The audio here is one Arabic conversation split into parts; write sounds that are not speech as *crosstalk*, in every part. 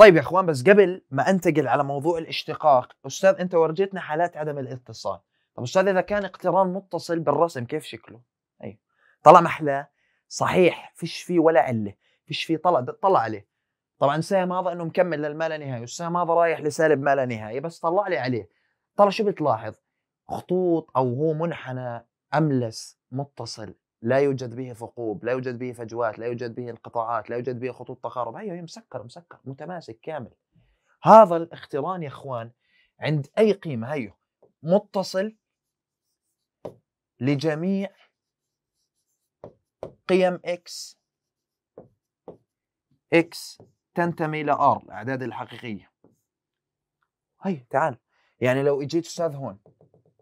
طيب يا اخوان بس قبل ما انتقل على موضوع الاشتقاق استاذ انت ورجيتنا حالات عدم الاتصال طب استاذ اذا كان اقتران متصل بالرسم كيف شكله اي أيوه. طلع محلاه صحيح فيش فيه ولا عله فيش فيه طلع طلع عليه طبعا سهم هذا انه مكمل للما لا نهايه والسهم هذا رايح لسالب ما لا نهايه بس طلع لي عليه ترى شو بتلاحظ خطوط او هو منحنى املس متصل لا يوجد به ثقوب لا يوجد به فجوات لا يوجد به انقطاعات لا يوجد به خطوط تقارب هي أيوة، أيوة، مسكر مسكر متماسك كامل هذا الاختران يا اخوان عند اي قيمه هي متصل لجميع قيم اكس اكس تنتمي الى ار الاعداد الحقيقيه هي تعال يعني لو اجيت استاذ هون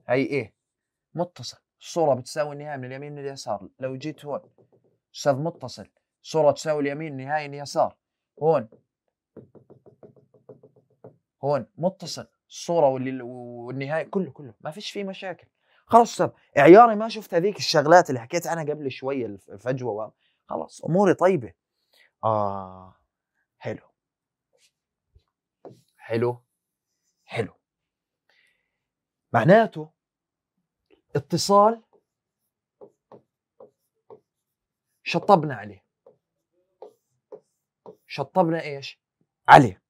هي ايه متصل الصورة بتساوي النهاية من اليمين لليسار لو جيت هون استاذ متصل صورة تساوي اليمين نهاية اليسار هون هون متصل الصورة والنهاية كله كله ما فيش فيه مشاكل خلاص استاذ عياري ما شفت هذيك الشغلات اللي حكيت عنها قبل شوية الفجوة خلاص اموري طيبة اه حلو حلو حلو معناته اتصال شطبنا عليه شطبنا ايش عليه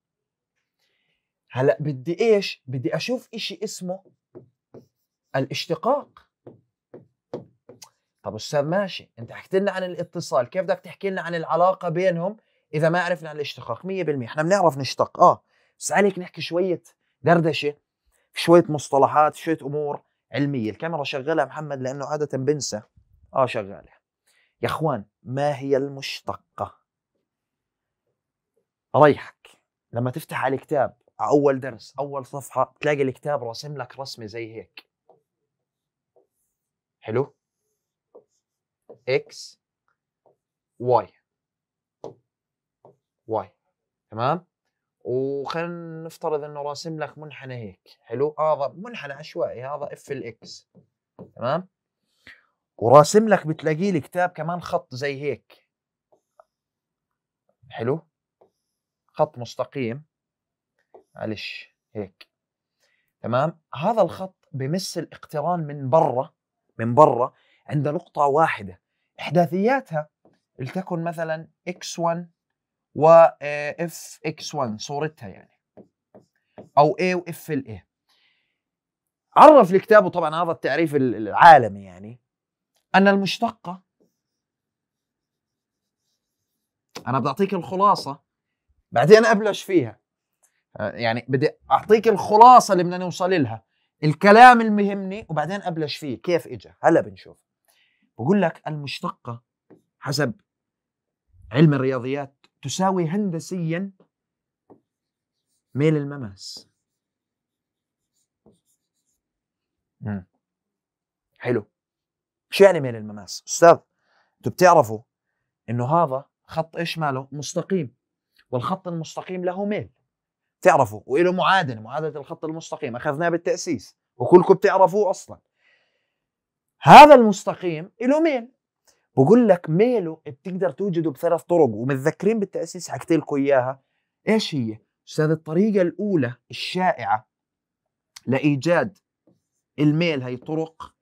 هلا بدي ايش بدي اشوف اشي اسمه الاشتقاق طب استاذ ماشي انت حكيت لنا عن الاتصال كيف بدك تحكي لنا عن العلاقه بينهم اذا ما عرفنا عن الاشتقاق 100% احنا بنعرف نشتق اه بس عليك نحكي شويه دردشه شويه مصطلحات شويه امور علميه الكاميرا شغاله محمد لانه عاده بنسى اه شغاله يا اخوان ما هي المشتقه ريحك لما تفتح على الكتاب على اول درس اول صفحه تلاقي الكتاب راسم لك رسمه زي هيك حلو اكس واي واي تمام وخلينا نفترض انه راسم لك منحنى هيك حلو هذا منحنى عشوائي هذا اف الاكس تمام وراسم لك بتلاقي لي كتاب كمان خط زي هيك حلو خط مستقيم معلش هيك تمام هذا الخط بمس الاقتران من برا من برا عند نقطة واحدة إحداثياتها لتكن مثلا اكس 1 و اف اكس 1 صورتها يعني او اي واف الاي عرف لكتابه طبعا هذا التعريف العالمي يعني ان المشتقه انا بدي اعطيك الخلاصه بعدين ابلش فيها آه، يعني بدي اعطيك الخلاصه اللي بدنا نوصل لها الكلام المهمني وبعدين ابلش فيه كيف اجى هلا بنشوف بقول لك المشتقه حسب علم الرياضيات تساوي هندسيا ميل المماس حلو شو يعني ميل المماس استاذ انتم بتعرفوا انه هذا خط ايش ماله مستقيم والخط المستقيم له ميل تعرفوا وله معادله معادله الخط المستقيم اخذناه بالتاسيس وكلكم بتعرفوه اصلا هذا المستقيم له ميل بقول لك ميله بتقدر توجده بثلاث طرق ومتذكرين بالتاسيس حكيت لكم اياها ايش هي؟ استاذ الطريقه الاولى الشائعه لايجاد الميل هي طرق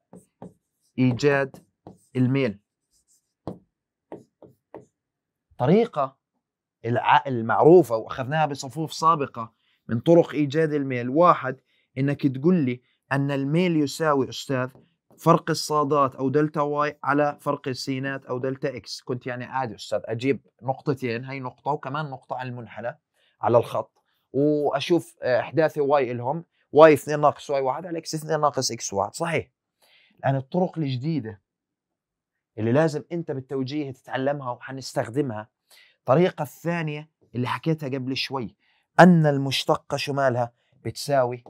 ايجاد الميل طريقه المعروفه واخذناها بصفوف سابقه من طرق ايجاد الميل واحد انك تقول لي ان الميل يساوي استاذ فرق الصادات او دلتا واي على فرق السينات او دلتا اكس كنت يعني عادي استاذ اجيب نقطتين هي نقطه وكمان نقطه على المنحنى على الخط واشوف آه، احداثي واي لهم واي 2 ناقص واي 1 على اكس 2 ناقص اكس 1 صحيح الان الطرق الجديده اللي لازم انت بالتوجيه تتعلمها وحنستخدمها الطريقه الثانيه اللي حكيتها قبل شوي ان المشتقه شمالها بتساوي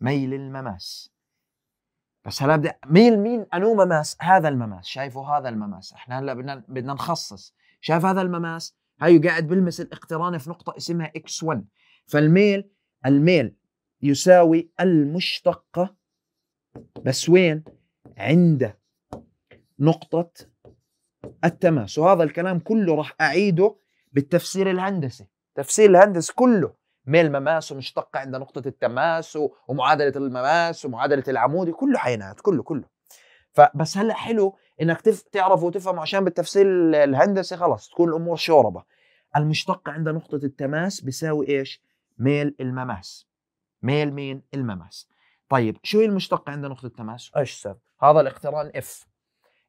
ميل المماس بس هلا بدي مين مين انو مماس هذا المماس شايفه هذا المماس احنا هلا بدنا بدنا نخصص شايف هذا المماس هاي قاعد بلمس الاقتران في نقطه اسمها اكس 1 فالميل الميل يساوي المشتقه بس وين عند نقطه التماس وهذا الكلام كله راح اعيده بالتفسير الهندسي تفسير الهندسي كله ميل مماس ومشتقة عند نقطة التماس ومعادلة المماس ومعادلة العمودي كله حينات كله كله فبس هلا حلو انك تف... تعرف وتفهم عشان بالتفسير الهندسي خلص تكون الامور شوربه المشتقة عند نقطه التماس بيساوي ايش ميل المماس ميل مين المماس طيب شو هي المشتقة عند نقطه التماس ايش سر هذا الاقتران اف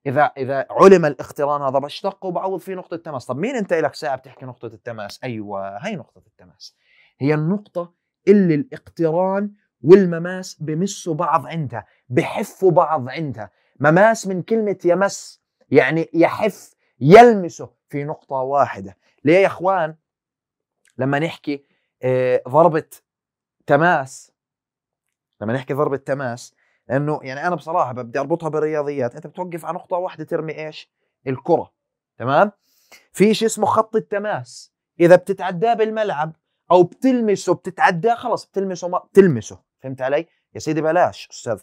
اذا اذا علم الاقتران هذا بشتقه وبعوض فيه نقطه التماس طب مين انت لك ساعه بتحكي نقطه التماس ايوه هي نقطه التماس هي النقطة اللي الاقتران والمماس بمسوا بعض عندها بحفوا بعض عندها مماس من كلمة يمس يعني يحف يلمسه في نقطة واحدة ليه يا إخوان لما نحكي آه، ضربة تماس لما نحكي ضربة تماس لأنه يعني أنا بصراحة بدي أربطها بالرياضيات أنت بتوقف على نقطة واحدة ترمي إيش الكرة تمام في شيء اسمه خط التماس إذا بتتعداه بالملعب او بتلمسه بتتعدى خلص بتلمسه ما بتلمسه فهمت علي يا سيدي بلاش استاذ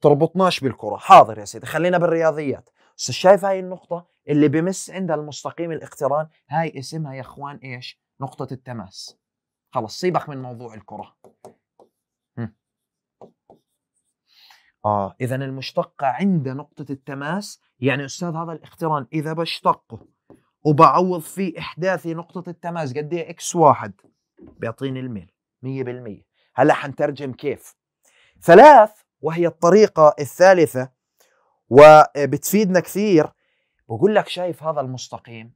تربطناش بالكره حاضر يا سيدي خلينا بالرياضيات بس شايف هاي النقطه اللي بمس عندها المستقيم الاقتران هاي اسمها يا اخوان ايش نقطه التماس خلص سيبك من موضوع الكره آه إذا المشتقة عند نقطة التماس يعني أستاذ هذا الاقتران إذا بشتقه وبعوض فيه إحداثي نقطة التماس قد إيه إكس واحد بيعطيني الميل 100% هلا حنترجم كيف ثلاث وهي الطريقة الثالثة وبتفيدنا كثير بقول لك شايف هذا المستقيم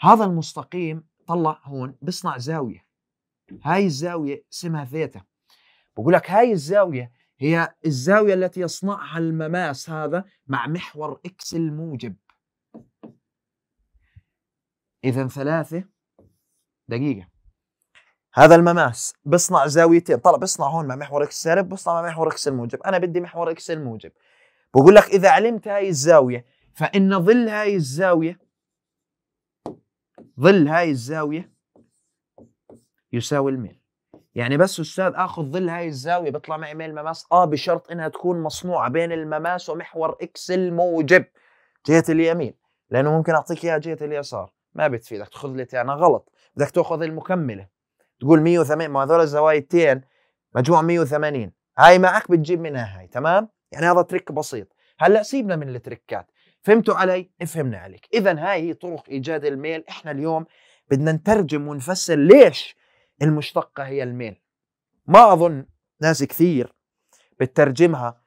هذا المستقيم طلع هون بصنع زاوية هاي الزاوية اسمها ثيتا بقول لك هاي الزاوية هي الزاوية التي يصنعها المماس هذا مع محور إكس الموجب إذا ثلاثة دقيقة هذا المماس بصنع زاويتين طلع بصنع هون مع محور اكس سالب بصنع مع محور اكس الموجب انا بدي محور اكس الموجب بقول لك اذا علمت هاي الزاويه فان ظل هاي الزاويه ظل هاي الزاويه يساوي الميل يعني بس استاذ اخذ ظل هاي الزاويه بيطلع معي ميل مماس اه بشرط انها تكون مصنوعه بين المماس ومحور اكس الموجب جهه اليمين لانه ممكن اعطيك اياها جهه اليسار ما بتفيدك تاخذ لي غلط بدك تاخذ المكمله تقول 180 ما هذول الزوايتين مجموع 180 هاي معك بتجيب منها هاي تمام يعني هذا تريك بسيط هلا سيبنا من التريكات فهمتوا علي فهمنا عليك اذا هاي هي طرق ايجاد الميل احنا اليوم بدنا نترجم ونفسر ليش المشتقه هي الميل ما اظن ناس كثير بتترجمها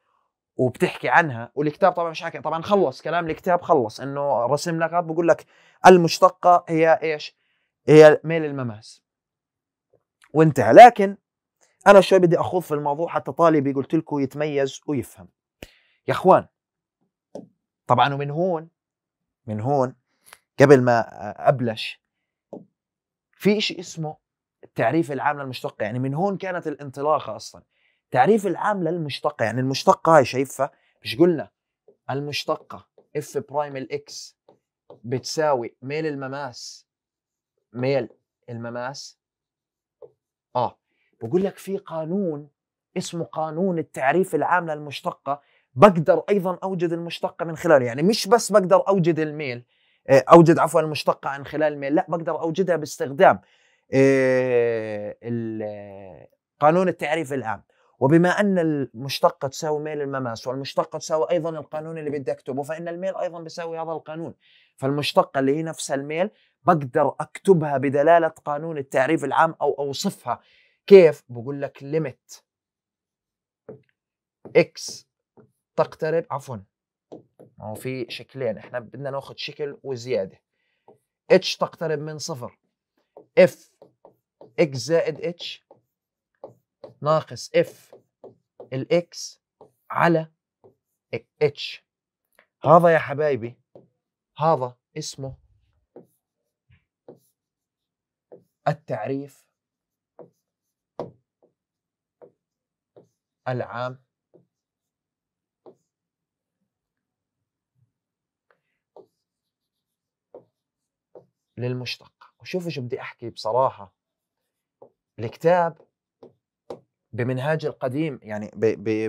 وبتحكي عنها والكتاب طبعا مش حكي طبعا خلص كلام الكتاب خلص انه رسم لك بقول لك المشتقه هي ايش هي ميل المماس وانتهى لكن انا شوي بدي اخوض في الموضوع حتى طالبي قلت لكم يتميز ويفهم يا اخوان طبعا ومن هون من هون قبل ما ابلش في شيء اسمه التعريف العام للمشتقة يعني من هون كانت الانطلاقة أصلا تعريف العام للمشتقة يعني المشتقة هاي شايفها مش قلنا المشتقة اف برايم الاكس بتساوي ميل المماس ميل المماس اه بقول لك في قانون اسمه قانون التعريف العام للمشتقه بقدر ايضا اوجد المشتقه من خلاله يعني مش بس بقدر اوجد الميل آه، اوجد عفوا المشتقه عن خلال الميل لا بقدر اوجدها باستخدام آه، قانون التعريف العام وبما ان المشتقه تساوي ميل المماس والمشتقه تساوي ايضا القانون اللي بدي اكتبه فان الميل ايضا بيساوي هذا القانون فالمشتقه اللي هي نفس الميل بقدر اكتبها بدلاله قانون التعريف العام او اوصفها كيف بقول لك ليميت اكس تقترب عفوا ما هو في شكلين احنا بدنا ناخذ شكل وزياده اتش تقترب من صفر اف اكس زائد اتش ناقص اف الاكس على اتش هذا يا حبايبي هذا اسمه التعريف العام للمشتق وشوفوا شو بدي احكي بصراحه الكتاب بمنهاج القديم يعني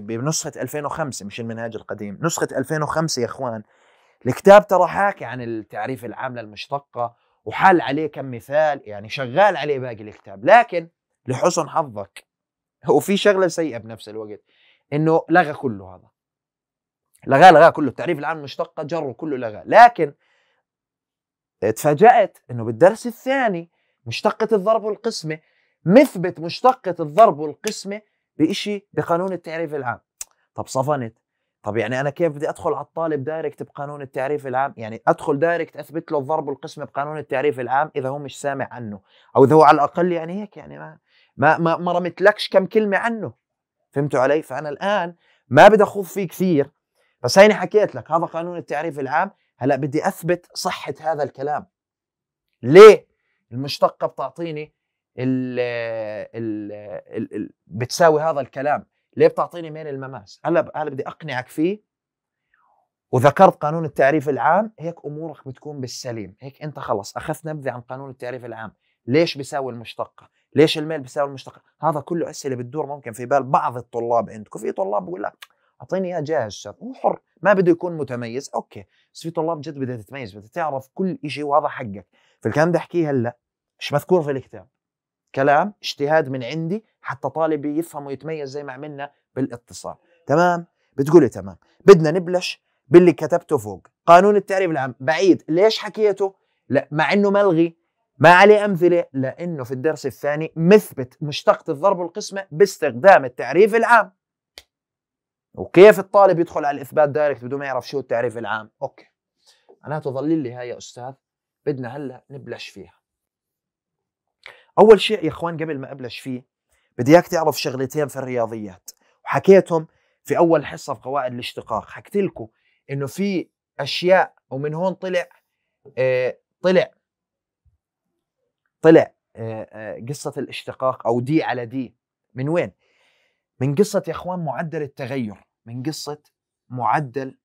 بنسخه 2005 مش المنهاج القديم نسخه 2005 يا اخوان الكتاب ترى حاكي عن التعريف العام للمشتقه وحال عليه كم مثال يعني شغال عليه باقي الكتاب لكن لحسن حظك وفي شغله سيئه بنفس الوقت انه لغى كله هذا لغاه لغاه كله التعريف العام المشتقه جره كله لغى لكن تفاجأت انه بالدرس الثاني مشتقة الضرب والقسمة مثبت مشتقة الضرب والقسمة بإشي بقانون التعريف العام طب صفنت طب يعني انا كيف بدي ادخل على الطالب دايركت بقانون التعريف العام يعني ادخل دايركت اثبت له الضرب والقسمه بقانون التعريف العام اذا هو مش سامع عنه او اذا هو على الاقل يعني هيك يعني ما ما ما, ما رمتلكش كم كلمه عنه فهمتوا علي فانا الان ما بدي اخوض فيه كثير بس هيني حكيت لك هذا قانون التعريف العام هلا بدي اثبت صحه هذا الكلام ليه المشتقه بتعطيني ال ال بتساوي هذا الكلام ليه بتعطيني ميل المماس هلا هلا بدي اقنعك فيه وذكرت قانون التعريف العام هيك امورك بتكون بالسليم هيك انت خلص اخذت نبذه عن قانون التعريف العام ليش بيساوي المشتقه ليش الميل بيساوي المشتقه هذا كله اسئله بتدور ممكن في بال بعض الطلاب عندكم في طلاب بقول لك اعطيني اياه جاهز هو حر ما بده يكون متميز اوكي بس في طلاب جد بدها تتميز بدها تعرف كل شيء وهذا حقك فالكلام بدي احكيه هلا مش مذكور في الكتاب كلام اجتهاد من عندي حتى طالبي يفهم ويتميز زي ما عملنا بالاتصال تمام بتقولي إيه تمام بدنا نبلش باللي كتبته فوق قانون التعريف العام بعيد ليش حكيته لا مع انه ملغي ما عليه امثله لانه في الدرس الثاني مثبت مشتقة الضرب والقسمه باستخدام التعريف العام وكيف الطالب يدخل على الاثبات دايركت بدون ما يعرف شو التعريف العام اوكي معناته ظلل لي هاي يا استاذ بدنا هلا نبلش فيها اول شيء يا اخوان قبل ما ابلش فيه بدي اياك تعرف شغلتين في الرياضيات وحكيتهم في اول حصه في قواعد الاشتقاق حكيت لكم انه في اشياء ومن هون طلع آه طلع طلع آه, آه، قصه الاشتقاق او دي على دي من وين من قصه يا اخوان معدل التغير من قصه معدل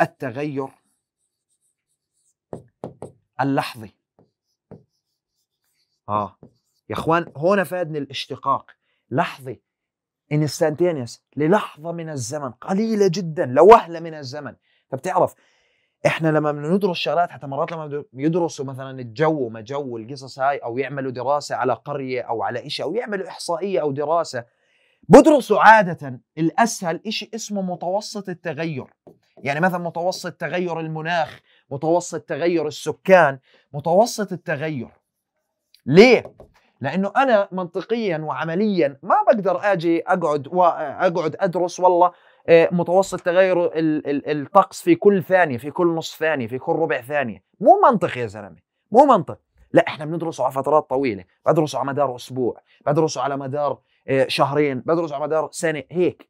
التغير اللحظي اه يا اخوان هون فادني الاشتقاق لحظه انستانتينيوس للحظه من الزمن قليله جدا لوهله من الزمن فبتعرف احنا لما بندرس شغلات حتى مرات لما يدرسوا مثلا الجو وما جو القصص هاي او يعملوا دراسه على قريه او على شيء او يعملوا احصائيه او دراسه بدرسوا عاده الاسهل شيء اسمه متوسط التغير يعني مثلا متوسط تغير المناخ متوسط تغير السكان متوسط التغير ليه؟ لانه انا منطقيا وعمليا ما بقدر اجي اقعد واقعد ادرس والله آه، متوسط تغير الطقس في كل ثانيه في كل نص ثانيه في كل ربع ثانيه مو منطق يا زلمه مو منطق لا احنا بندرسه على فترات طويله بدرسه على مدار اسبوع بدرسه على مدار آه، شهرين بدرسه على مدار سنه هيك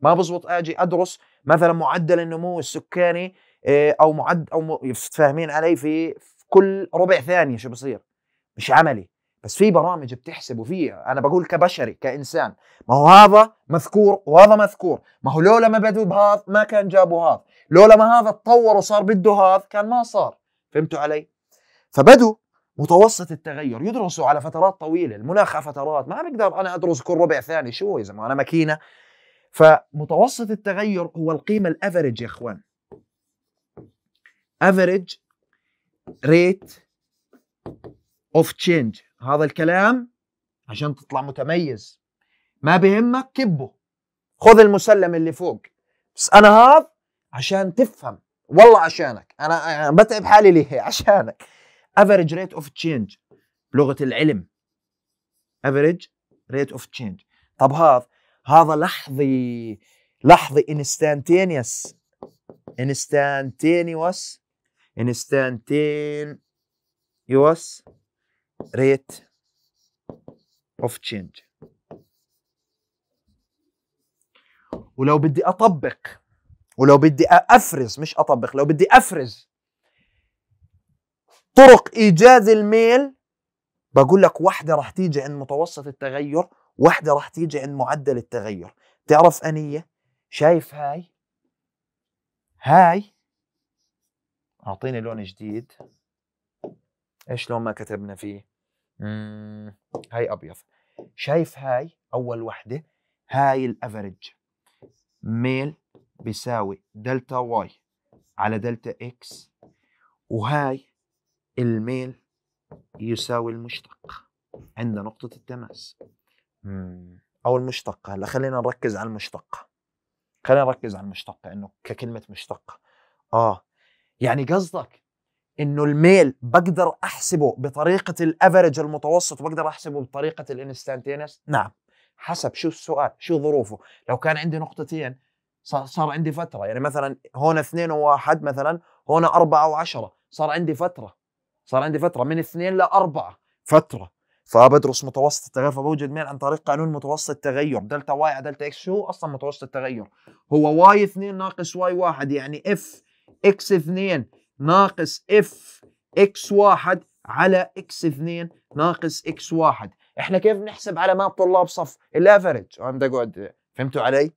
ما بزبط اجي ادرس مثلا معدل النمو السكاني آه، او معد او فاهمين علي في كل ربع ثانيه شو بصير مش عملي بس في برامج بتحسبوا فيها انا بقول كبشري كانسان ما هو هذا مذكور وهذا مذكور ما هو لولا ما بدوا بهذا ما كان جابوا هذا لولا ما هذا تطور وصار بده هذا كان ما صار فهمتوا علي فبدوا متوسط التغير يدرسوا على فترات طويله المناخ فترات ما بقدر انا ادرس كل ربع ثاني شو يا زلمه انا ماكينه فمتوسط التغير هو القيمه الافرج يا اخوان افرج ريت اوف تشينج هذا الكلام عشان تطلع متميز ما بهمك كبه خذ المسلم اللي فوق بس انا هذا عشان تفهم والله عشانك انا بتعب حالي ليه *laughs* عشانك افريج ريت اوف تشينج بلغه العلم افريج ريت اوف تشينج طب هذا هذا لحظي لحظي انستانتينيوس انستانتينيوس يوس rate of change ولو بدي اطبق ولو بدي افرز مش اطبق لو بدي افرز طرق ايجاز الميل بقول لك واحده رح تيجي عند متوسط التغير واحده رح تيجي عند معدل التغير تعرف انيه شايف هاي هاي اعطيني لون جديد ايش لون ما كتبنا فيه هاي ابيض شايف هاي اول وحده هاي الافرج ميل بيساوي دلتا واي على دلتا اكس وهاي الميل يساوي المشتق عند نقطة التماس أو المشتقة هلا خلينا نركز على المشتقة خلينا نركز على المشتقة إنه ككلمة مشتقة آه يعني قصدك انه الميل بقدر احسبه بطريقه الافرج المتوسط وبقدر احسبه بطريقه الانستانتينس نعم حسب شو السؤال شو ظروفه لو كان عندي نقطتين صار عندي فتره يعني مثلا هون اثنين وواحد مثلا هون أربعة وعشرة صار عندي فتره صار عندي فتره من اثنين لاربعه فتره فبدرس متوسط التغير فبوجد ميل عن طريق قانون متوسط التغير دلتا واي على دلتا اكس شو اصلا متوسط التغير هو واي اثنين ناقص واي واحد يعني اف اكس اثنين ناقص اف اكس واحد على اكس اثنين ناقص اكس واحد احنا كيف بنحسب على طلاب صف الافرج انا بدي اقعد فهمتوا علي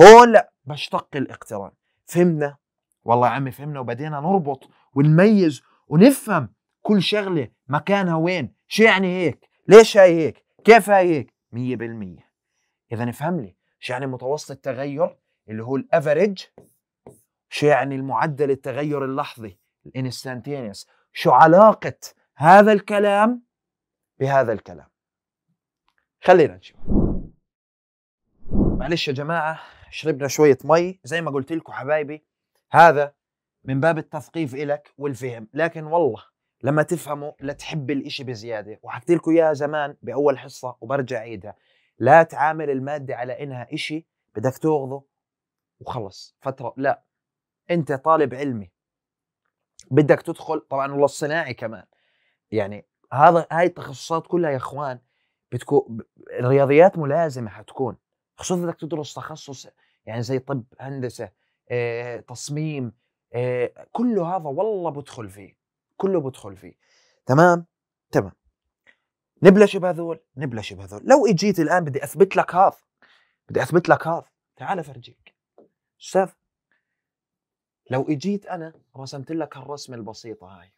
هون لا بشتق الاقتران فهمنا والله يا عمي فهمنا وبدينا نربط ونميز ونفهم كل شغله مكانها وين شو يعني هيك ليش هاي هيك كيف هاي هيك 100% اذا افهم لي شو يعني متوسط التغير اللي هو الافرج شو يعني المعدل التغير اللحظي الانستانتينيوس شو علاقة هذا الكلام بهذا الكلام خلينا نشوف معلش يا جماعة شربنا شوية مي زي ما قلت لكم حبايبي هذا من باب التثقيف إلك والفهم لكن والله لما تفهموا لا تحب الإشي بزيادة وحكيت لكم إياها زمان بأول حصة وبرجع عيدها لا تعامل المادة على إنها إشي بدك تاخذه وخلص فترة لا انت طالب علمي بدك تدخل طبعا والله الصناعي كمان يعني هذا هاي التخصصات كلها يا اخوان بتكون الرياضيات ملازمه حتكون خصوصا بدك تدرس تخصص يعني زي طب هندسه آه، تصميم آه، كله هذا والله بدخل فيه كله بدخل فيه تمام تمام نبلش بهذول نبلش بهذول لو اجيت الان بدي اثبت لك هذا بدي اثبت لك هذا تعال افرجيك استاذ لو اجيت انا رسمت لك الرسمه البسيطه هاي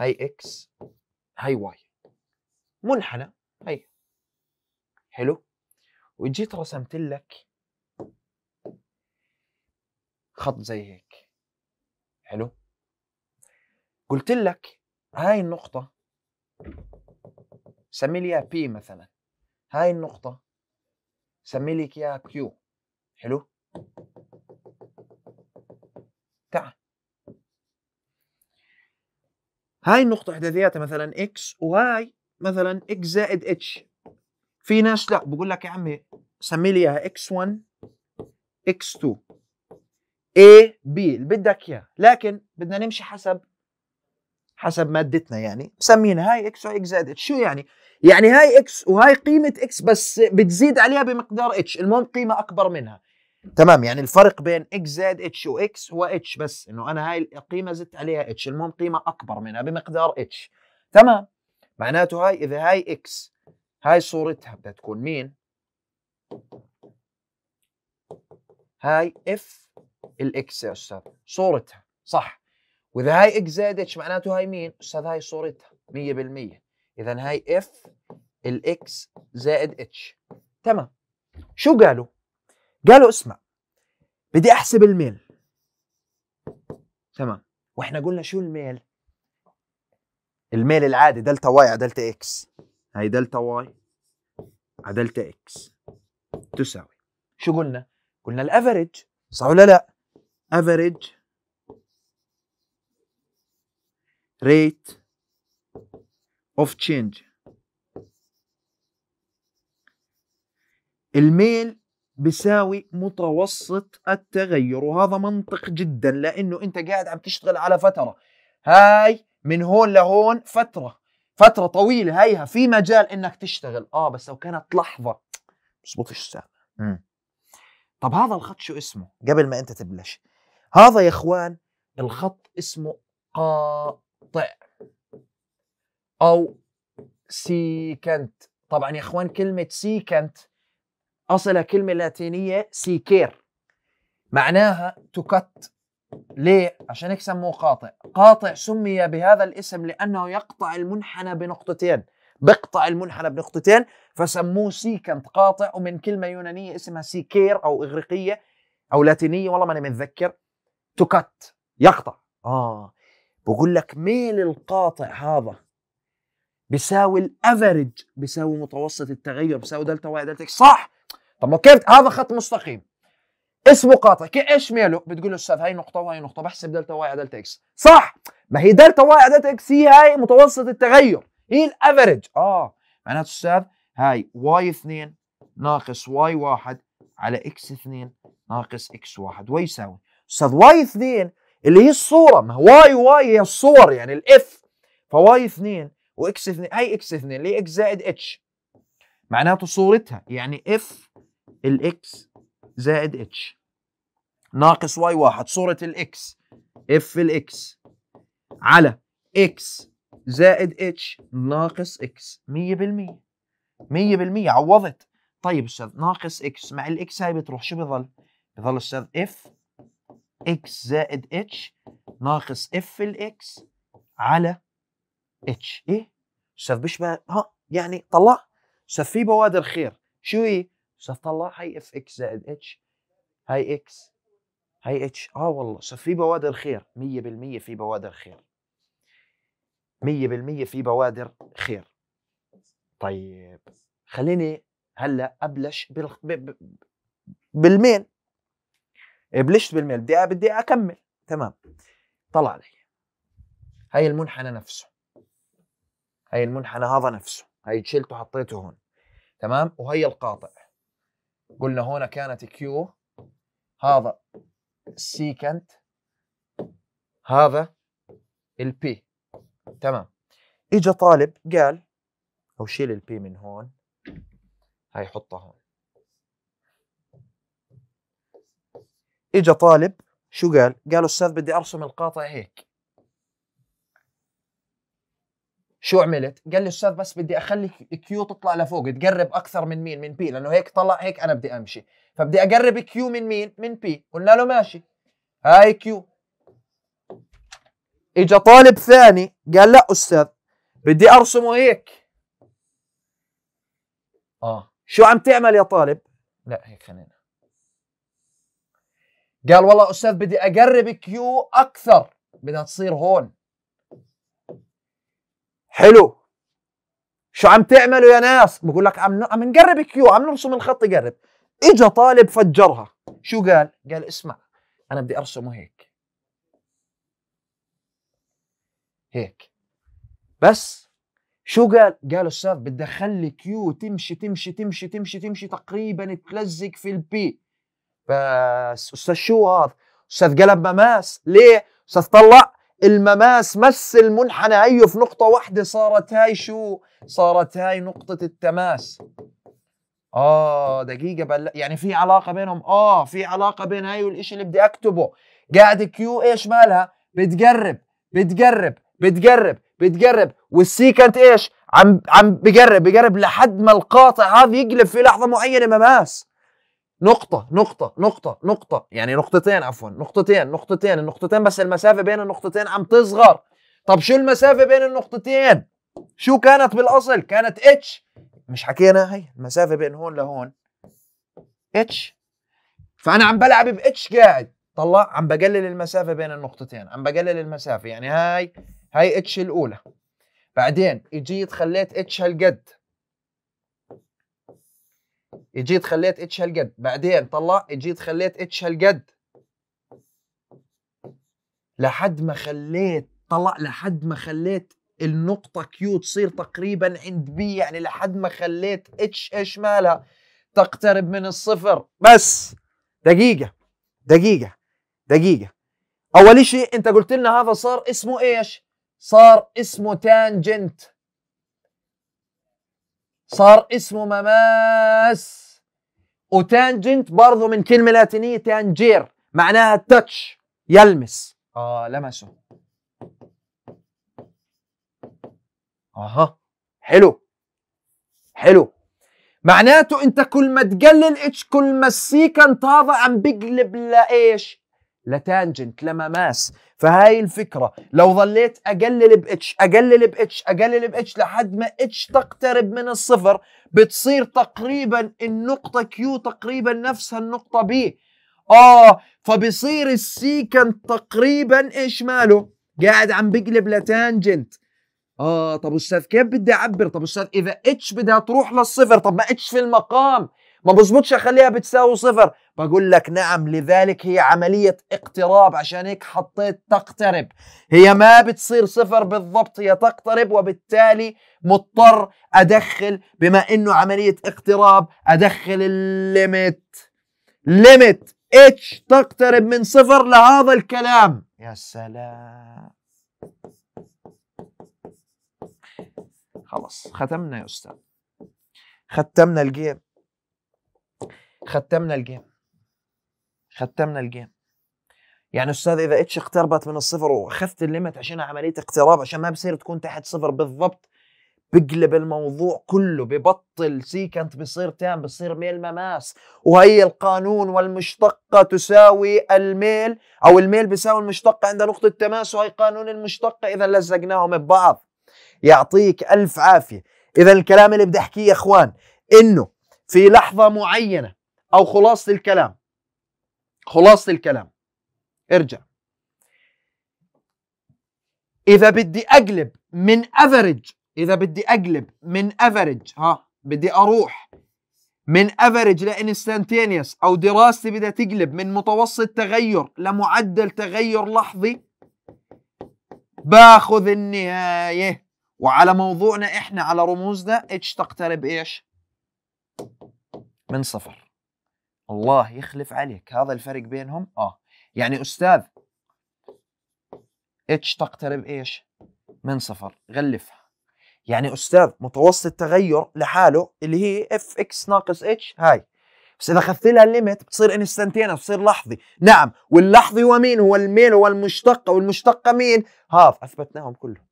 هاي اكس هاي واي منحنى هاي حلو وجيت رسمت لك خط زي هيك حلو قلت لك هاي النقطة سمي لي بي مثلا هاي النقطة سمي لك اياها كيو حلو تعال هاي النقطة احداثياتها مثلا اكس وهاي مثلا اكس زائد اتش في ناس لا بقول لك يا عمي سمي لي اياها اكس 1 اكس 2 اي بي اللي بدك اياه لكن بدنا نمشي حسب حسب مادتنا يعني مسمينا هاي اكس وهاي اكس زائد اتش شو يعني؟ يعني هاي اكس وهاي قيمة اكس بس بتزيد عليها بمقدار اتش المهم قيمة أكبر منها تمام يعني الفرق بين اكس زائد اتش واكس هو اتش بس انه انا هاي القيمه زدت عليها اتش المهم قيمه اكبر منها بمقدار اتش تمام معناته هاي اذا هاي اكس هاي صورتها بدها تكون مين هاي اف الاكس يا استاذ صورتها صح واذا هاي اكس زائد اتش معناته هاي مين استاذ هاي صورتها 100% اذا هاي اف الاكس زائد اتش تمام شو قالوا قالوا اسمع بدي احسب الميل تمام واحنا قلنا شو الميل الميل العادي دلتا واي على دلتا اكس هي دلتا واي على دلتا اكس تساوي شو قلنا قلنا الافريج صح ولا لا افريج ريت اوف تشينج الميل بيساوي متوسط التغير وهذا منطق جدا لانه انت قاعد عم تشتغل على فتره هاي من هون لهون فتره فتره طويله هيها في مجال انك تشتغل اه بس لو كانت لحظه بزبطش السالفه طب هذا الخط شو اسمه قبل ما انت تبلش هذا يا اخوان الخط اسمه قاطع او سيكنت طبعا يا اخوان كلمه سيكنت أصلها كلمة لاتينية سيكير معناها تكت ليه؟ عشان هيك سموه قاطع قاطع سمي بهذا الاسم لأنه يقطع المنحنى بنقطتين بقطع المنحنى بنقطتين فسموه سيكنت قاطع ومن كلمة يونانية اسمها سيكير أو إغريقية أو لاتينية والله ماني متذكر تكت يقطع آه بقول لك ميل القاطع هذا بيساوي الافرج بيساوي متوسط التغير بيساوي دلتا واي دلتا صح طب كيف هذا خط مستقيم اسمه قاطع كي ايش ماله بتقول له استاذ هاي نقطه وهي نقطه بحسب دلتا واي على دلتا اكس صح ما هي دلتا واي على دلتا اكس هي هاي متوسط التغير هي الافرج اه معناته استاذ هاي واي 2 ناقص واي 1 على اكس 2 ناقص اكس 1 ويساوي استاذ واي 2 اللي هي الصوره ما واي واي هي الصور يعني الاف فواي 2 واكس 2 هي اكس 2 اللي هي اكس زائد اتش معناته صورتها يعني اف الاكس زائد اتش ناقص واي واحد صورة الاكس اف الاكس على اكس زائد اتش ناقص اكس 100% 100% عوضت طيب استاذ ناقص اكس مع الاكس هاي بتروح شو بيظل بيظل استاذ اف اكس زائد اتش ناقص اف الاكس على اتش ايه استاذ بيشبه ها يعني طلع استاذ في بوادر خير شو هي؟ إيه؟ صار طلع هاي اف اكس زائد اتش هاي اكس هاي اتش اه والله صار في بوادر خير 100% في بوادر خير 100% في بوادر خير طيب خليني هلا ابلش بال... ب... بالمين بلشت بالميل بدي بدي اكمل تمام طلع لي هاي المنحنى نفسه هاي المنحنى هذا نفسه هاي شلته حطيته هون تمام وهي القاطع قلنا هنا كانت كيو هذا السيكنت هذا البي تمام اجى طالب قال او شيل البي من هون هاي حطها هون اجى طالب شو قال؟ قال استاذ بدي ارسم القاطع هيك شو عملت؟ قال لي استاذ بس بدي اخلي كيو تطلع لفوق تقرب اكثر من مين؟ من بي لانه هيك طلع هيك انا بدي امشي فبدي اقرب كيو من مين؟ من بي قلنا له ماشي هاي كيو اجى طالب ثاني قال لا استاذ بدي ارسمه هيك اه شو عم تعمل يا طالب؟ لا هيك خلينا قال والله استاذ بدي اقرب كيو اكثر بدها تصير هون حلو شو عم تعملوا يا ناس بقول لك عم عم نقرب كيو عم نرسم الخط يقرب اجى طالب فجرها شو قال قال اسمع انا بدي ارسمه هيك هيك بس شو قال قال استاذ بدي اخلي كيو تمشي تمشي تمشي تمشي تمشي تقريبا تلزق في البي بس استاذ شو هذا استاذ قلب مماس ليه استاذ طلع المماس مس المنحنى هيو أيوه، في نقطة واحدة صارت هاي شو؟ صارت هاي نقطة التماس اه دقيقة بل يعني في علاقة بينهم اه في علاقة بين هاي والإشي اللي بدي أكتبه قاعد كيو ايش مالها؟ بتقرب بتقرب بتقرب بتقرب والسيكنت ايش؟ عم عم بقرب بقرب لحد ما القاطع هذا يقلب في لحظة معينة مماس نقطة نقطة نقطة نقطة يعني نقطتين عفوا نقطتين نقطتين النقطتين بس المسافة بين النقطتين عم تصغر طب شو المسافة بين النقطتين؟ شو كانت بالأصل؟ كانت اتش مش حكينا هي المسافة بين هون لهون اتش فأنا عم بلعب باتش قاعد طلع عم بقلل المسافة بين النقطتين عم بقلل المسافة يعني هاي هاي اتش الأولى بعدين اجيت خليت اتش هالقد اجيت خليت اتش هالقد بعدين طلع اجيت خليت اتش هالقد لحد ما خليت طلع لحد ما خليت النقطة كيو تصير تقريبا عند بي يعني لحد ما خليت اتش ايش مالها تقترب من الصفر بس دقيقة دقيقة دقيقة أول شيء أنت قلت لنا هذا صار اسمه ايش؟ صار اسمه تانجنت صار اسمه مماس وتانجنت برضه من كلمه لاتينيه تانجير معناها التاتش يلمس اه لمسه اها حلو حلو معناته انت كل ما تقلل اتش كل ما السيكنت هذا عم بقلب لايش؟ لتانجنت لمماس فهاي الفكره لو ظليت اقلل باتش اقلل باتش اقلل باتش لحد ما اتش تقترب من الصفر بتصير تقريبا النقطه كيو تقريبا نفسها النقطه بي اه فبصير السيكنت تقريبا ايش ماله قاعد عم بقلب لتانجنت اه طب استاذ كيف بدي اعبر طب استاذ اذا اتش بدها تروح للصفر طب ما اتش في المقام ما بظبطش اخليها بتساوي صفر بقول لك نعم لذلك هي عملية اقتراب عشان هيك حطيت تقترب هي ما بتصير صفر بالضبط هي تقترب وبالتالي مضطر ادخل بما انه عملية اقتراب ادخل الليمت ليمت اتش تقترب من صفر لهذا الكلام يا سلام خلص ختمنا يا استاذ ختمنا الجيم ختمنا الجيم ختمنا الجيم يعني استاذ اذا اتش اقتربت من الصفر واخذت الليمت عشان عمليه اقتراب عشان ما بصير تكون تحت صفر بالضبط بقلب الموضوع كله ببطل سيكنت بصير تام بصير ميل مماس وهي القانون والمشتقة تساوي الميل أو الميل بيساوي المشتقة عند نقطة تماس وهي قانون المشتقة إذا لزقناهم ببعض يعطيك ألف عافية إذا الكلام اللي بدي أحكيه يا إخوان إنه في لحظة معينة او خلاصه الكلام خلاصه الكلام ارجع اذا بدي اقلب من افرج اذا بدي اقلب من افرج ها بدي اروح من افرج لانستانتينيوس او دراستي بدها تقلب من متوسط تغير لمعدل تغير لحظي باخذ النهايه وعلى موضوعنا احنا على رموزنا اتش تقترب ايش من صفر الله يخلف عليك هذا الفرق بينهم اه يعني استاذ اتش تقترب ايش من صفر غلفها يعني استاذ متوسط التغير لحاله اللي هي اف اكس ناقص اتش هاي بس اذا اخذت لها الليمت بتصير انستنتينس بتصير لحظي نعم واللحظي هو مين هو الميل هو المشتقه والمشتقه مين هذا اثبتناهم كلهم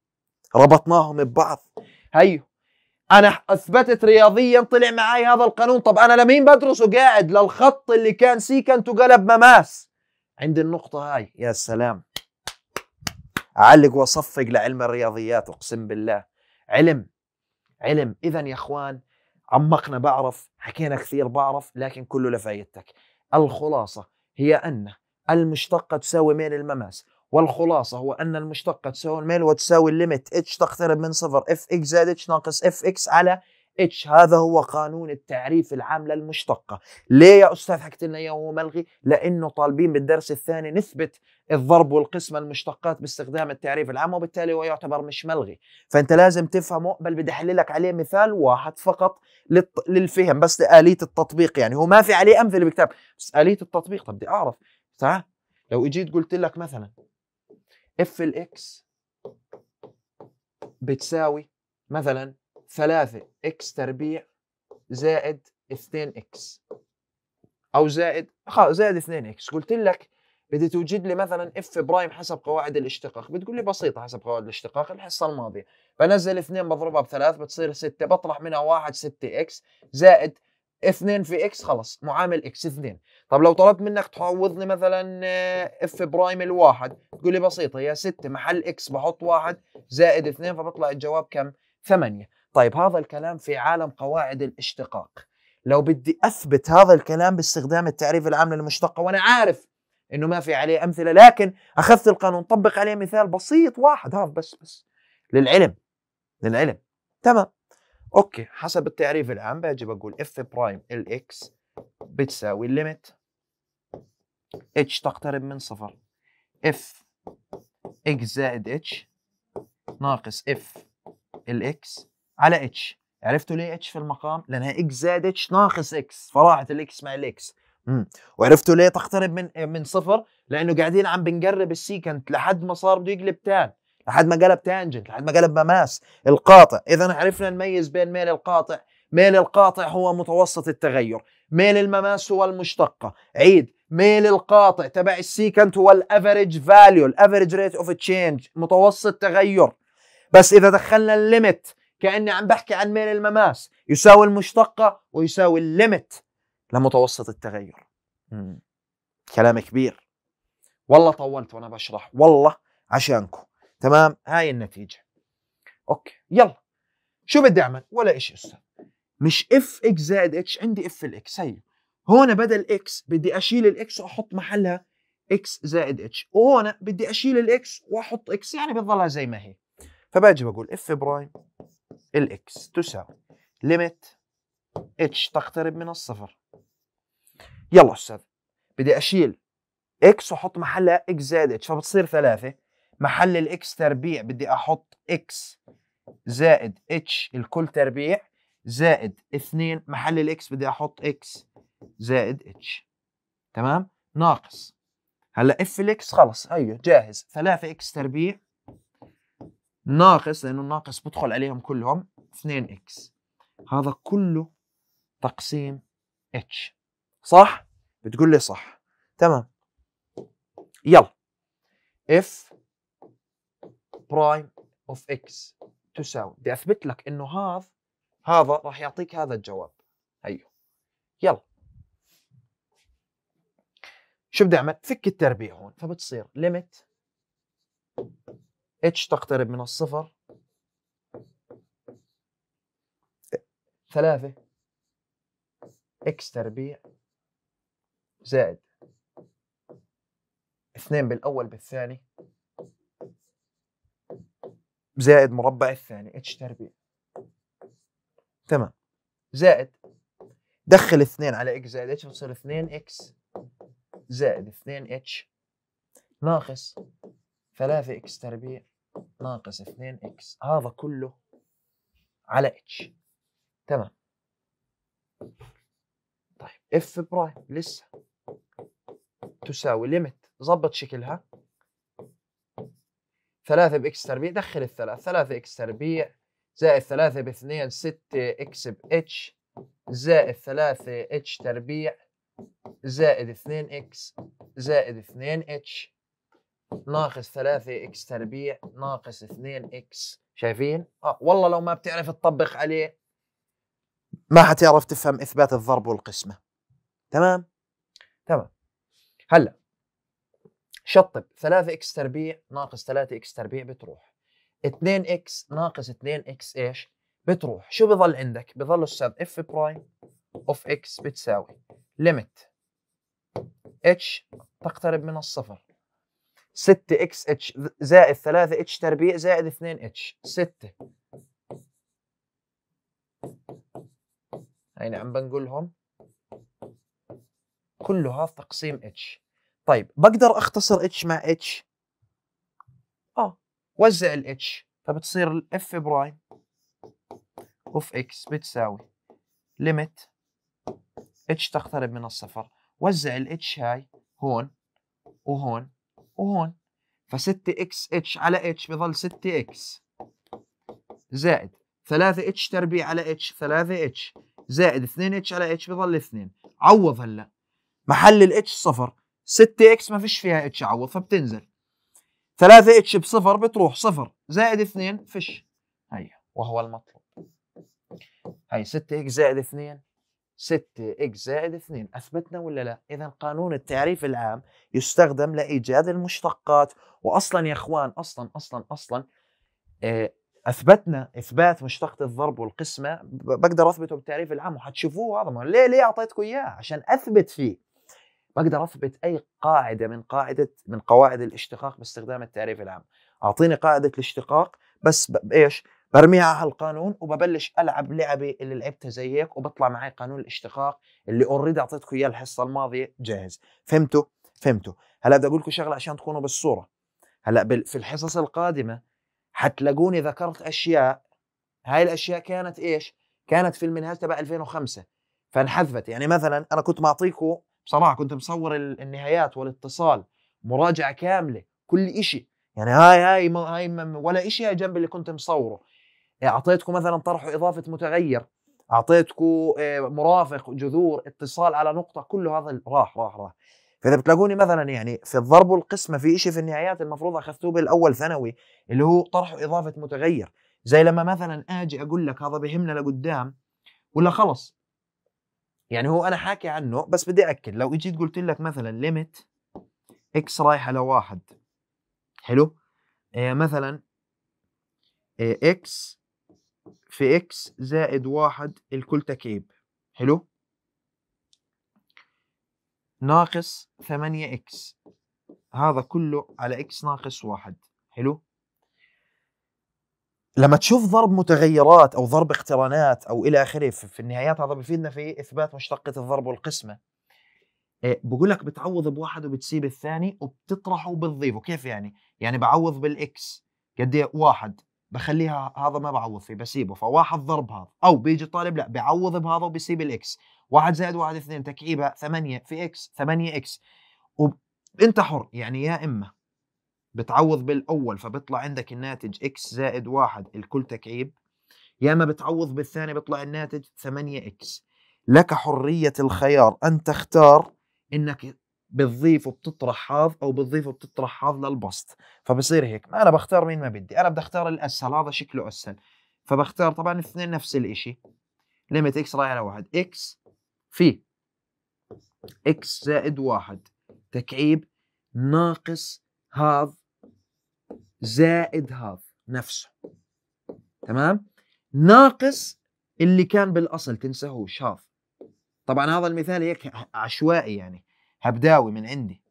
ربطناهم ببعض هيو انا اثبتت رياضيا طلع معي هذا القانون طب انا لمين بدرس وقاعد للخط اللي كان سيكنت وقلب مماس عند النقطة هاي يا سلام أعلق وأصفق لعلم الرياضيات أقسم بالله علم علم إذا يا إخوان عمقنا بعرف حكينا كثير بعرف لكن كله لفايدتك الخلاصة هي أن المشتقة تساوي مين المماس والخلاصة هو أن المشتقة تساوي الميل وتساوي الليمت اتش تقترب من صفر اف اكس زائد اتش ناقص اف اكس على اتش هذا هو قانون التعريف العام للمشتقة ليه يا أستاذ حكت لنا إياه وهو ملغي لأنه طالبين بالدرس الثاني نثبت الضرب والقسمة المشتقات باستخدام التعريف العام وبالتالي هو يعتبر مش ملغي فأنت لازم تفهمه بل بدي أحل لك عليه مثال واحد فقط للط... للفهم بس لآلية التطبيق يعني هو ما في عليه أمثلة بالكتاب بس آلية التطبيق طب بدي أعرف صح لو اجيت قلت لك مثلا اف الاكس بتساوي مثلا 3 اكس تربيع زائد 2 اكس او زائد خلاص زائد 2 اكس قلت لك بدي توجد لي مثلا اف برايم حسب قواعد الاشتقاق بتقول لي بسيطه حسب قواعد الاشتقاق الحصه الماضيه بنزل 2 بضربها ب 3 بتصير 6 بطرح منها 1 6 اكس زائد 2 في اكس خلص معامل اكس 2 طب لو طلبت منك تعوضني لي مثلا اف آه، برايم الواحد تقول لي بسيطه يا 6 محل اكس بحط واحد زائد 2 فبطلع الجواب كم 8 طيب هذا الكلام في عالم قواعد الاشتقاق لو بدي اثبت هذا الكلام باستخدام التعريف العام للمشتقه وانا عارف انه ما في عليه امثله لكن اخذت القانون طبق عليه مثال بسيط واحد هذا بس بس للعلم للعلم تمام اوكي حسب التعريف العام باجي بقول اف برايم الاكس بتساوي الليمت اتش تقترب من صفر اف اكس زائد اتش ناقص اف الاكس على اتش عرفتوا ليه اتش في المقام؟ لانها اكس زائد اتش ناقص اكس فراحت الاكس مع الاكس امم وعرفتوا ليه تقترب من من صفر؟ لانه قاعدين عم بنقرب السيكنت لحد ما صار بده يقلب تان لحد ما قلب تانجنت لحد ما قلب مماس القاطع اذا عرفنا نميز بين ميل القاطع ميل القاطع هو متوسط التغير ميل المماس هو المشتقة عيد ميل القاطع تبع السيكنت هو الافريج فاليو الافريج ريت اوف تشينج متوسط تغير بس اذا دخلنا الليمت كاني عم بحكي عن ميل المماس يساوي المشتقة ويساوي الليمت لمتوسط التغير كلام كبير والله طولت وانا بشرح والله عشانكم تمام هاي النتيجه اوكي يلا شو بدي اعمل ولا اشي استاذ مش اف اكس زائد اتش عندي اف الاكس هي هون بدل اكس بدي اشيل الاكس واحط محلها اكس زائد اتش وهون بدي اشيل الاكس واحط اكس يعني بتضلها زي ما هي فباجي بقول اف برايم الاكس تساوي ليميت اتش تقترب من الصفر يلا استاذ بدي اشيل اكس واحط محلها اكس زائد اتش فبتصير ثلاثة محل الاكس تربيع بدي احط اكس زائد اتش الكل تربيع زائد 2 محل الاكس بدي احط اكس زائد اتش تمام ناقص هلا اف الاكس خلص هيو جاهز 3 اكس تربيع ناقص لانه الناقص بدخل عليهم كلهم 2 اكس هذا كله تقسيم اتش صح بتقول لي صح تمام يلا اف برايم اوف اكس تساوي بدي اثبت لك انه هذا هذا راح يعطيك هذا الجواب هيو أيوه. يلا شو بدي اعمل فك التربيع هون فبتصير ليميت اتش تقترب من الصفر ثلاثة اكس تربيع زائد اثنين بالاول بالثاني زائد مربع الثاني اتش تربيع تمام زائد دخل 2 على اكس زائد اتش بتصير 2 اكس زائد 2 اتش ناقص 3 اكس تربيع ناقص 2 اكس هذا كله على اتش تمام طيب اف برايم لسه تساوي ليميت ظبط شكلها 3 باكس تربيع دخل الثلاث 3 اكس تربيع زائد 3 ب 2 6 اكس ب اتش زائد 3 اتش تربيع زائد 2 اكس زائد 2 اتش ناقص 3 اكس تربيع ناقص 2 اكس شايفين؟ اه والله لو ما بتعرف تطبق عليه ما حتعرف تفهم اثبات الضرب والقسمه تمام؟ تمام هلا شطب 3 اكس تربيع ناقص 3 اكس تربيع بتروح 2 اكس ناقص 2 اكس ايش بتروح شو بضل عندك بضل السب اف برايم اوف اكس بتساوي ليميت اتش تقترب من الصفر 6 اكس اتش زائد 3 اتش تربيع زائد 2 اتش 6 هيني عم بنقولهم كله هذا تقسيم اتش طيب بقدر اختصر اتش مع اتش اه وزع الاتش فبتصير الاف برايم اوف اكس بتساوي ليميت اتش تقترب من الصفر وزع الاتش هاي هون وهون وهون ف6 اكس اتش على اتش بظل 6 اكس زائد 3 اتش تربيع على اتش 3 اتش زائد 2 اتش على اتش بظل 2 عوض هلا محل الاتش صفر 6 اكس ما فيش فيها اتش عوض فبتنزل 3 اتش بصفر بتروح صفر زائد 2 فيش هي وهو المطلوب هي 6 اكس زائد 2 6 اكس زائد 2 اثبتنا ولا لا؟ اذا قانون التعريف العام يستخدم لايجاد المشتقات واصلا يا اخوان اصلا اصلا اصلا آه، اثبتنا اثبات مشتقه الضرب والقسمه بقدر اثبته بالتعريف العام وحتشوفوه هذا ليه ليه اعطيتكم اياه؟ عشان اثبت فيه بقدر اثبت اي قاعده من قاعده من قواعد الاشتقاق باستخدام التعريف العام اعطيني قاعده الاشتقاق بس بايش برميها على القانون وببلش العب لعبي اللي لعبتها زيك وبطلع معي قانون الاشتقاق اللي اوريدي اعطيتكم اياه الحصه الماضيه جاهز فهمتوا فهمتوا هلا بدي اقول لكم شغله عشان تكونوا بالصوره هلا في الحصص القادمه حتلاقوني ذكرت اشياء هاي الاشياء كانت ايش كانت في المنهج تبع 2005 فانحذفت يعني مثلا انا كنت معطيكم بصراحه كنت مصور النهايات والاتصال مراجعه كامله كل إشي يعني هاي هاي ما هاي ما ولا إشي هاي جنب اللي كنت مصوره إيه، اعطيتكم مثلا طرحوا اضافه متغير اعطيتكم إيه، مرافق جذور اتصال على نقطه كله هذا راح راح راح فاذا بتلاقوني مثلا يعني في الضرب والقسمه في شيء في النهايات المفروض اخذتوه بالاول ثانوي اللي هو طرح اضافه متغير زي لما مثلا اجي اقول لك هذا بهمنا لقدام ولا خلص يعني هو انا حاكي عنه بس بدي اكد لو اجيت قلت لك مثلا ليميت اكس رايحه لواحد حلو إيه مثلا آه اكس في اكس زائد واحد الكل تكيب حلو ناقص ثمانية اكس هذا كله على اكس ناقص واحد حلو لما تشوف ضرب متغيرات او ضرب اقترانات او الى اخره في النهايات هذا بيفيدنا في اثبات مشتقه الضرب والقسمه آه، بقول لك بتعوض بواحد وبتسيب الثاني وبتطرحه وبتضيفه كيف يعني يعني بعوض بالاكس قد إيه؟ واحد بخليها هذا ما بعوض فيه بسيبه فواحد ضرب هذا او بيجي طالب لا بعوض بهذا وبيسيب الاكس واحد زائد واحد اثنين تكعيبها ثمانية في اكس ثمانية اكس وانت حر يعني يا اما بتعوض بالاول فبيطلع عندك الناتج اكس زائد واحد الكل تكعيب يا اما بتعوض بالثاني بيطلع الناتج 8 اكس لك حريه الخيار ان تختار انك بتضيف وبتطرح حاض او بتضيف وبتطرح حاض للبسط فبصير هيك ما انا بختار مين ما بدي انا بدي اختار الاسهل هذا شكله اسهل فبختار طبعا الاثنين نفس الشيء ليميت اكس رايح على واحد اكس في اكس زائد واحد تكعيب ناقص هذا زائد هاف نفسه تمام ناقص اللي كان بالاصل تنساهوش شاف طبعا هذا المثال هيك عشوائي يعني هبداوي من عندي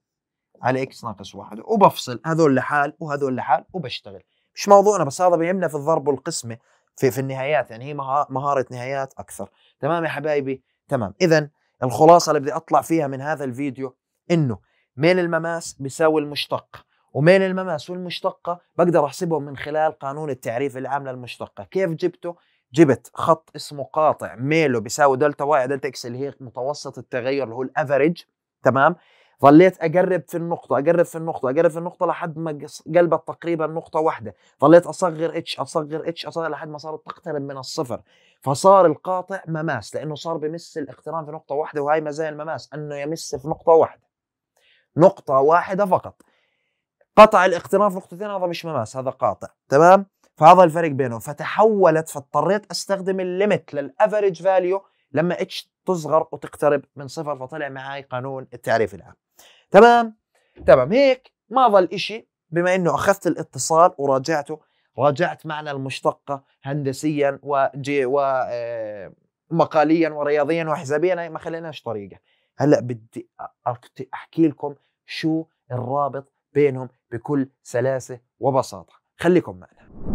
على اكس ناقص واحد وبفصل هذول لحال وهذول لحال وبشتغل مش موضوعنا بس هذا بيهمنا في الضرب والقسمه في في النهايات يعني هي مهاره نهايات اكثر تمام يا حبايبي تمام اذا الخلاصه اللي بدي اطلع فيها من هذا الفيديو انه ميل المماس بيساوي المشتق ومين المماس والمشتقة بقدر أحسبهم من خلال قانون التعريف العام للمشتقة كيف جبته؟ جبت خط اسمه قاطع ميله بيساوي دلتا واي دلتا اكس اللي هي متوسط التغير اللي هو الافرج تمام ظليت اقرب في النقطة اقرب في النقطة اقرب في النقطة لحد ما قلبت تقريبا نقطة واحدة ظليت اصغر اتش اصغر اتش اصغر لحد ما صارت تقترب من الصفر فصار القاطع مماس لانه صار بمس الاقتران في نقطة واحدة وهي مزايا المماس انه يمس في نقطة واحدة نقطة واحدة فقط قطع في نقطتين هذا مش مماس هذا قاطع تمام فهذا الفرق بينهم فتحولت فاضطريت استخدم الليمت للافرج فاليو لما اتش تصغر وتقترب من صفر فطلع معي قانون التعريف العام تمام تمام هيك ما ظل شيء بما انه اخذت الاتصال وراجعته راجعت معنى المشتقه هندسيا وجي و آه، مقاليا ورياضيا وحسابيا ما خليناش طريقه هلا بدي احكي لكم شو الرابط بينهم بكل سلاسة وبساطة خليكم معنا